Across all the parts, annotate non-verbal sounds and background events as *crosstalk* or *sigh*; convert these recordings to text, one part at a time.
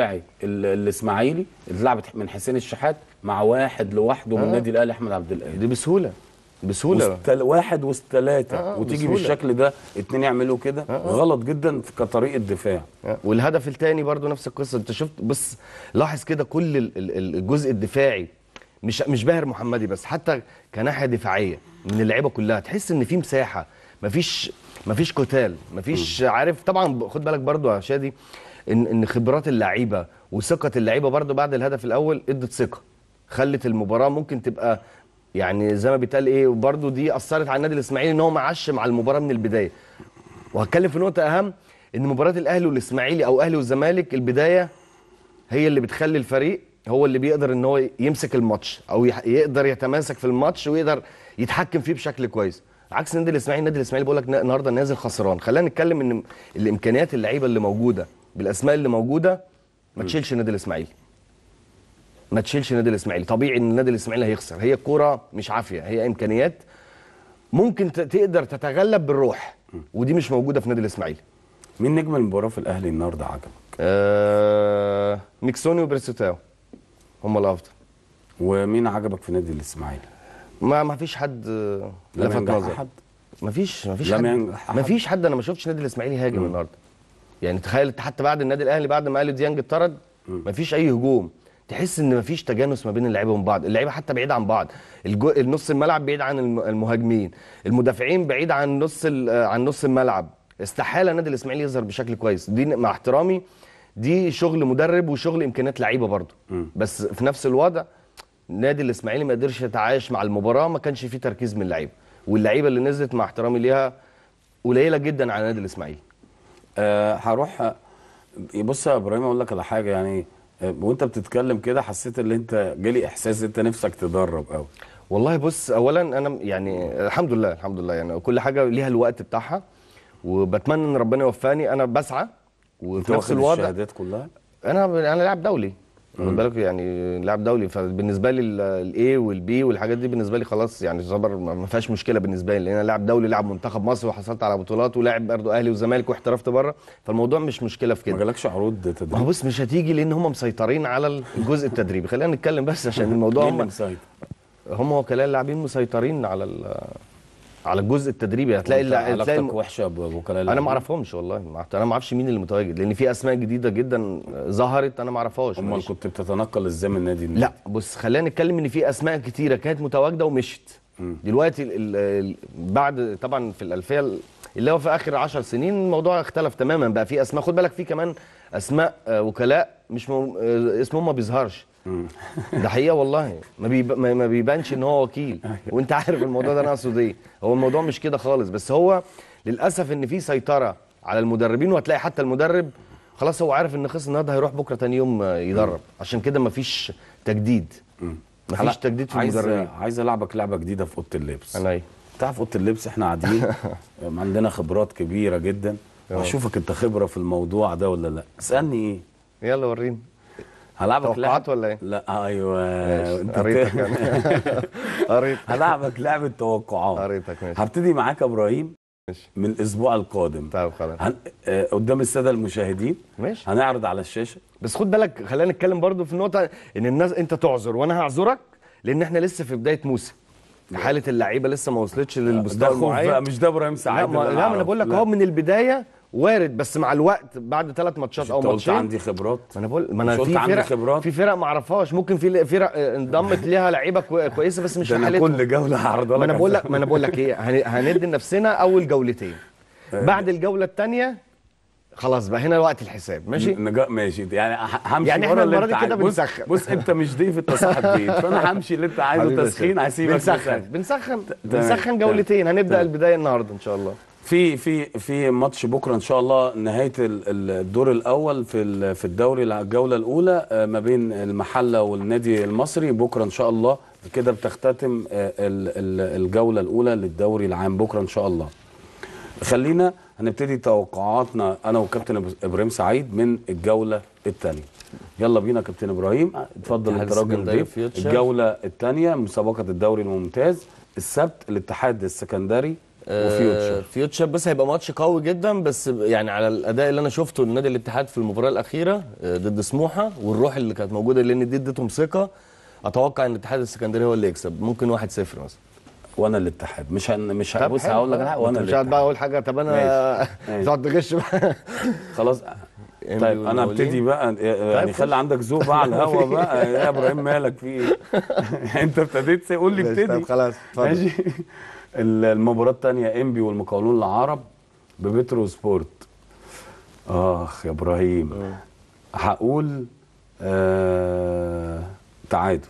بتاعي الاسماعيلي اتلعبت من حسين الشحات مع واحد لوحده من النادي آه. الاهلي احمد عبد القادر دي بسهوله بسهوله وست... واحد وسط ثلاثه آه وتيجي بسهولة. بالشكل ده اتنين يعملوا كده آه. آه. غلط جدا كطريقه دفاع آه. والهدف الثاني برضو نفس القصه انت شفت بس لاحظ كده كل الجزء الدفاعي مش مش باهر محمدي بس حتى كناحيه دفاعيه من اللعيبه كلها تحس ان في مساحه مفيش مفيش قتال مفيش عارف طبعا خد بالك برضو يا شادي ان ان خبرات اللعيبه وثقه اللعيبه برده بعد الهدف الاول ادت ثقه خلت المباراه ممكن تبقى يعني زي ما بيتقال ايه وبرده دي اثرت على النادي الاسماعيلي ان هو معشم على المباراه من البدايه وهتكلم في نقطه اهم ان مباراه الاهلي والاسماعيلي او اهلي والزمالك البدايه هي اللي بتخلي الفريق هو اللي بيقدر ان هو يمسك الماتش او يقدر يتماسك في الماتش ويقدر يتحكم فيه بشكل كويس عكس النادي الاسماعيلي النادي الاسماعيلي بيقول لك النهارده نازل خسران خلينا نتكلم ان الامكانيات اللعيبه اللي موجوده بالاسماء اللي موجوده ما تشيلش النادي الاسماعيلي ما تشيلش النادي الاسماعيلي طبيعي ان النادي الاسماعيلي هيخسر هي الكوره مش عافيه هي امكانيات ممكن تقدر تتغلب بالروح ودي مش موجوده في نادي الاسماعيلي مين نجم المباراه في الاهلي النهارده عجبك آه ميكسوني وبريستاو هم الافضل ومين عجبك في نادي الاسماعيلي ما ما فيش حد لفت نظر ما فيش ما فيش حد ما فيش حد انا ما شفتش نادي الاسماعيلي هاجم النهارده يعني تخيل حتى بعد النادي الاهلي بعد ما اليو ديانج اتطرد مفيش اي هجوم تحس ان مفيش تجانس ما بين اللعيبه وبين بعض اللعيبه حتى بعيد عن بعض الجو... النص الملعب بعيد عن المهاجمين المدافعين بعيد عن نص ال... عن نص الملعب استحاله نادي الاسماعيلي يظهر بشكل كويس دي مع احترامي دي شغل مدرب وشغل امكانيات لعيبه برضه بس في نفس الوضع نادي الاسماعيلي ما قدرش يتعايش مع المباراه ما كانش فيه تركيز من اللعيبه واللعيبه اللي نزلت مع احترامي ليها قليله جدا على نادي الاسماعيلي أه هروح آه، بص يا ابراهيم اقول لك على حاجه يعني آه، وانت بتتكلم كده حسيت ان انت جالي احساس انت نفسك تدرب قوي والله بص اولا انا يعني الحمد لله الحمد لله يعني كل حاجه ليها الوقت بتاعها وبتمنى ان ربنا يوفقني انا بسعى وفي نفس الوضع الشهادات كلها انا انا لاعب دولي واخد بالك يعني لاعب دولي فبالنسبه لي الاي والبي والحاجات دي بالنسبه لي خلاص يعني يعتبر ما فيهاش مشكله بالنسبه لي لان انا لاعب دولي لاعب منتخب مصر وحصلت على بطولات ولاعب برضو اهلي وزمالك واحترفت بره فالموضوع مش مشكله في كده ما جالكش عروض تدريب ما بص مش هتيجي لان هم مسيطرين على الجزء التدريبي خلينا نتكلم بس عشان الموضوع هم هم وكلاء اللاعبين مسيطرين على على الجزء التدريبي هتلاقي اللي هتلاقي الم... وحشه بوكلاء انا ما اعرفهمش والله انا ما اعرفش مين اللي متواجد لان في اسماء جديده جدا ظهرت انا ما اعرفهاش امال كنت بتتنقل ازاي من نادي لا بص خلينا نتكلم ان في اسماء كتيره كانت متواجده ومشت م. دلوقتي الـ الـ بعد طبعا في الالفيه اللي هو في اخر 10 سنين الموضوع اختلف تماما بقى في اسماء خد بالك في كمان اسماء آه، وكلاء مش آه، اسمهم ما بيظهرش ده حقيقه والله ما, بيب... ما بيبانش ان هو وكيل أيوة. وانت عارف الموضوع ده انا اقصد ايه هو الموضوع مش كده خالص بس هو للاسف ان في سيطره على المدربين وهتلاقي حتى المدرب خلاص هو عارف ان خسر النهارده هيروح بكره تاني يوم يدرب عشان كده ما فيش تجديد ما فيش تجديد في المدربين عايز العبك لعبه جديده في اوضه اللبس انا إيه؟ تعرف اوضه اللبس احنا قاعدين *laughs* عندنا خبرات كبيره جدا آه. اشوفك انت خبره في الموضوع ده ولا لا اسالني ايه يلا وريني هلعبك توقعات ولا ايه؟ لا ايوه قريتك *laughs* قريتك هلعبك لعبه توقعات قريتك ماشي هبتدي معاك يا ابراهيم ماشي من الاسبوع القادم طيب خلاص هن... آه قدام الساده المشاهدين ماشي هنعرض على الشاشه بس خد بالك خلينا نتكلم برضو في النقطه ان الناس انت تعذر وانا هعذرك لان احنا لسه في بدايه موسم حاله اللعيبه لسه ما وصلتش للمستوى المعين مش ده ابراهيم سعاد لا, ما... لا انا بقول لك اهو من البدايه وارد بس مع الوقت بعد ثلاث ماتشات او ماتشين قلت عندي خبرات ما انا بقول ما انا في فرق خبرات. في فرق ما اعرفهاش ممكن في فرق آه، انضمت ليها لعيبه كويسه بس مش في كل جوله عرض لك ما انا بقول لك ما انا بقول لك ايه هندي لنفسنا اول جولتين آه. بعد الجوله الثانيه خلاص بقى هنا وقت الحساب ماشي نجا... ماشي يعني همشي يعني احنا المره دي كده بنسخن بص انت مش ضيف التصحيح *laughs* فانا همشي اللي انت عايزه تسخين هسيبك بنسخن بنسخن بنسخن جولتين هنبدا البدايه النهارده ان شاء الله في في في ماتش بكره ان شاء الله نهايه الدور الاول في في الدوري الجوله الاولى آه، ما بين المحله والنادي المصري بكره ان شاء الله كده بتختتم آه، الجوله الاولى للدوري العام بكره ان شاء الله خلينا هنبتدي توقعاتنا انا وكابتن ابراهيم سعيد من الجوله الثانيه يلا بينا كابتن ابراهيم اتفضل انت راجل ضيف الجوله الثانيه مسابقه الدوري الممتاز السبت الاتحاد السكندري وفيوتشر آه، فيوتشر بس هيبقى ماتش قوي جدا بس يعني على الاداء اللي انا شفته لنادي الاتحاد في المباراه الاخيره آه، ضد سموحه والروح اللي كانت موجوده لان دي اديتهم ثقه اتوقع ان الاتحاد السكندري هو اللي يكسب ممكن 1-0 مثلا وانا الاتحاد مش هن... مش بص هقول لك لا وانا مش بقى اقول حاجه طب انا *laughs* تقعد تغش بقى خلاص طيب انا ابتدي إيه؟ بقى يعني طيب، خلي عندك ذوق بقى على الهوا *laughs* بقى إيه يا ابراهيم مالك في ايه *laughs* انت ابتديت قول لي طيب، ابتدي طيب خلاص ماشي المباراه الثانيه انبي والمقاولون العرب ببترو سبورت اخ يا ابراهيم آه. هقول آه تعادل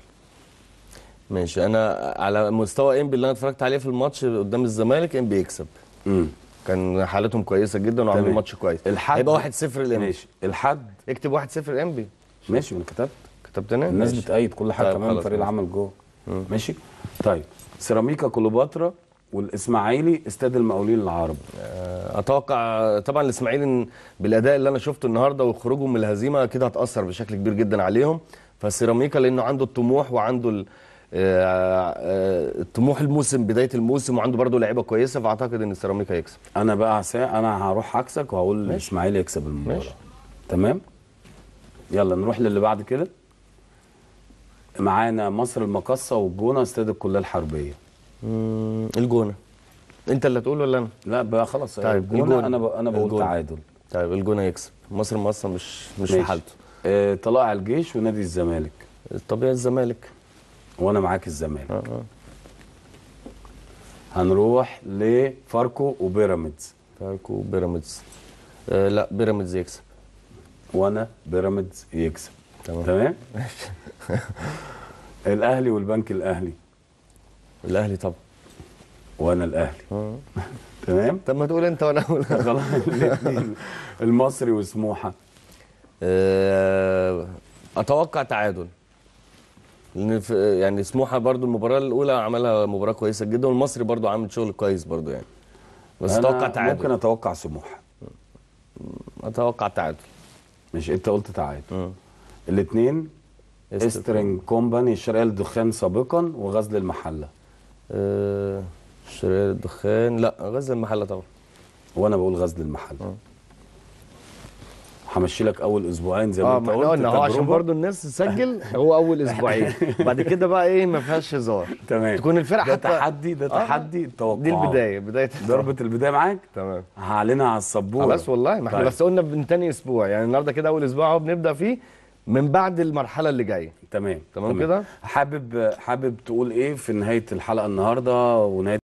ماشي انا على مستوى انبي اللي انا اتفرجت عليه في الماتش قدام الزمالك انبي يكسب امم كان حالتهم كويسه جدا وعملوا ماتش كويس الحد هيبقى 1-0 الانبي ماشي الحد اكتب 1-0 انبي ماشي انا كتبت كتبت انا الناس بتأيد كل حاجه طيب، كمان فريق العمل جوه ماشي طيب سيراميكا كليوباترا والاسماعيلي استاد المقاولين العرب آه، اتوقع طبعا الاسماعيلي بالاداء اللي انا شفته النهارده وخروجهم من الهزيمه كده هتاثر بشكل كبير جدا عليهم فسيراميكا لانه عنده الطموح وعنده آه، آه، الطموح الموسم بدايه الموسم وعنده برده لعيبه كويسه فاعتقد ان سيراميكا يكسب انا بقى عسى انا هروح عكسك وهقول الاسماعيلي يكسب المباراه تمام يلا نروح للي بعد كده معانا مصر المقصه والجونه استاد الكليه الحربيه الجونه انت اللي هتقول ولا انا؟ لا بقى خلاص طيب الجونه انا انا بقول الجونة. تعادل طيب الجونه يكسب مصر مصر مش مش في حالته اه طلائع الجيش ونادي الزمالك طبيعي الزمالك وانا معاك الزمالك آه آه. هنروح لفاركو وبيراميدز فاركو وبيراميدز آه لا بيراميدز يكسب وانا بيراميدز يكسب تمام تمام *laughs* الاهلي والبنك الاهلي الاهلي طبعا وانا الاهلي آه. *laughs* تمام طب ما تقول انت وانا اقول *laughs* خلاص المصري وسموحه آه، اتوقع تعادل لان يعني سموحه برضو المباراه الاولى عملها مباراه كويسه جدا والمصري برضو عامل شغل كويس برضو يعني بس اتوقع تعادل ممكن اتوقع سموحه اتوقع تعادل مش انت قلت تعادل الاثنين استرينج كومباني شرق الدخان سابقا وغزل المحله آه شرير الدخان لا غزل المحله طبعا وانا بقول غزل المحله آه. همشي لك اول اسبوعين زي ما آه، انت قلت قلنا هو عشان برضه الناس تسجل *laughs* هو اول اسبوعين *laughs* بعد كده بقى ايه ما فيهاش هزار تمام تكون الفرقه ده تحدي ده آه. تحدي التوقع دي البدايه بدايه ضربه البدايه معاك تمام هعلنها على السبوره خلاص والله ما احنا طيب. بس قلنا من ثاني اسبوع يعني النهارده كده اول اسبوع اهو بنبدا فيه من بعد المرحله اللي جايه تمام تمام, تمام. كده حابب حابب تقول ايه في نهايه الحلقه النهارده ونهايه